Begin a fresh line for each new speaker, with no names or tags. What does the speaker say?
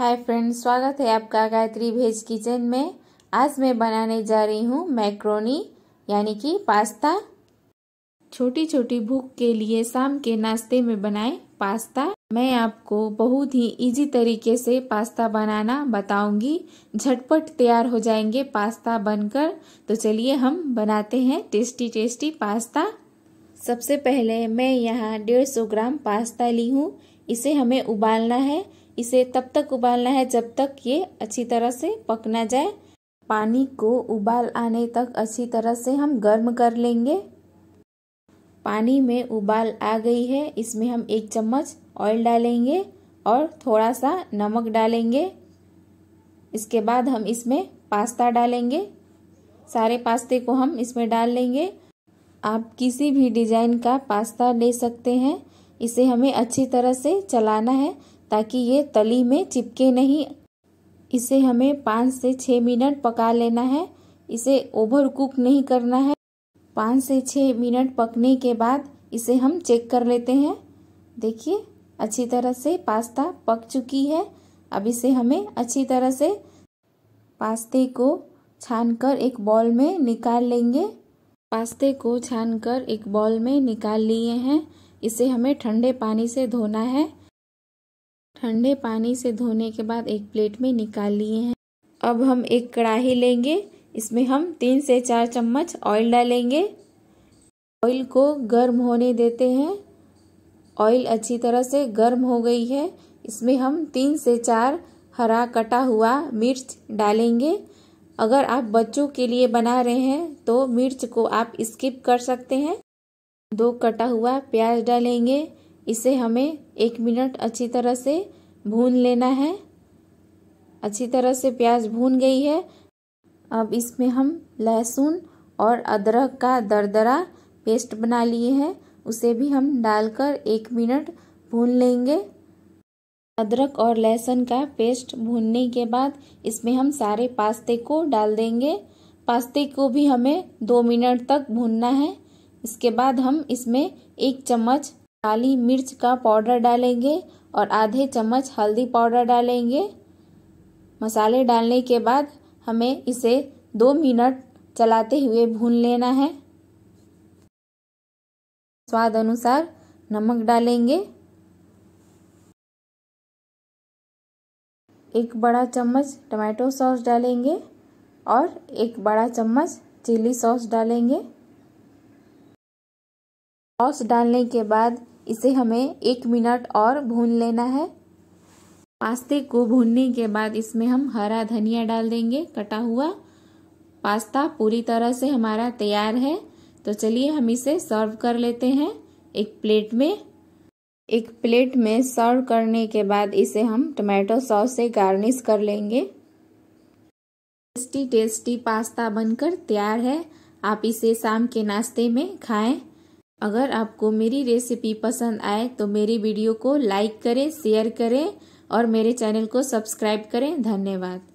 hi friends स्वागत है आपका गायत्री भेज किचन में आज मैं बनाने जा रही हूँ मैक्रोनी यानी कि पास्ता छोटी छोटी भूख के लिए शाम के नाश्ते में बनाए पास्ता मैं आपको बहुत ही इजी तरीके से पास्ता बनाना बताऊंगी झटपट तैयार हो जाएंगे पास्ता बनकर तो चलिए हम बनाते हैं टेस्टी टेस्टी पास्ता सबसे पहले मैं यहाँ डेढ़ सौ ग्राम पास्ता ली हूँ इसे हमें उबालना है इसे तब तक उबालना है जब तक ये अच्छी तरह से पक ना जाए पानी को उबाल आने तक अच्छी तरह से हम गर्म कर लेंगे पानी में उबाल आ गई है इसमें हम एक चम्मच ऑयल डालेंगे और थोड़ा सा नमक डालेंगे इसके बाद हम इसमें पास्ता डालेंगे सारे पास्ते को हम इसमें डाल लेंगे आप किसी भी डिज़ाइन का पास्ता ले सकते हैं इसे हमें अच्छी तरह से चलाना है ताकि ये तली में चिपके नहीं इसे हमें पाँच से छः मिनट पका लेना है इसे ओवर कुक नहीं करना है पाँच से छः मिनट पकने के बाद इसे हम चेक कर लेते हैं देखिए अच्छी तरह से पास्ता पक चुकी है अब इसे हमें अच्छी तरह से पास्ते को छानकर एक बॉल में निकाल लेंगे पास्ते को छानकर एक बॉल में निकाल लिए हैं इसे हमें ठंडे पानी से धोना है ठंडे पानी से धोने के बाद एक प्लेट में निकाल लिए हैं अब हम एक कढ़ाही लेंगे इसमें हम तीन से चार चम्मच ऑयल डालेंगे ऑयल को गर्म होने देते हैं ऑयल अच्छी तरह से गर्म हो गई है इसमें हम तीन से चार हरा कटा हुआ मिर्च डालेंगे अगर आप बच्चों के लिए बना रहे हैं तो मिर्च को आप स्किप कर सकते हैं दो कटा हुआ प्याज डालेंगे इसे हमें एक मिनट अच्छी तरह से भून लेना है अच्छी तरह से प्याज भून गई है अब इसमें हम लहसुन और अदरक का दरदरा पेस्ट बना लिए हैं उसे भी हम डालकर एक मिनट भून लेंगे अदरक और लहसुन का पेस्ट भूनने के बाद इसमें हम सारे पास्ते को डाल देंगे पास्ते को भी हमें दो मिनट तक भूनना है इसके बाद हम इसमें एक चम्मच काली मिर्च का पाउडर डालेंगे और आधे चम्मच हल्दी पाउडर डालेंगे मसाले डालने के बाद हमें इसे दो मिनट चलाते हुए भून लेना है स्वाद अनुसार नमक डालेंगे एक बड़ा चम्मच टमाटो सॉस डालेंगे और एक बड़ा चम्मच चिली सॉस डालेंगे सॉस डालने के बाद इसे हमें एक मिनट और भून लेना है पास्ते को भूनने के बाद इसमें हम हरा धनिया डाल देंगे कटा हुआ पास्ता पूरी तरह से हमारा तैयार है तो चलिए हम इसे सर्व कर लेते हैं एक प्लेट में एक प्लेट में सर्व करने के बाद इसे हम टमाटो सॉस से गार्निश कर लेंगे टेस्टी टेस्टी पास्ता बनकर तैयार है आप इसे शाम के नाश्ते में खाएं अगर आपको मेरी रेसिपी पसंद आए तो मेरी वीडियो को लाइक करें शेयर करें और मेरे चैनल को सब्सक्राइब करें धन्यवाद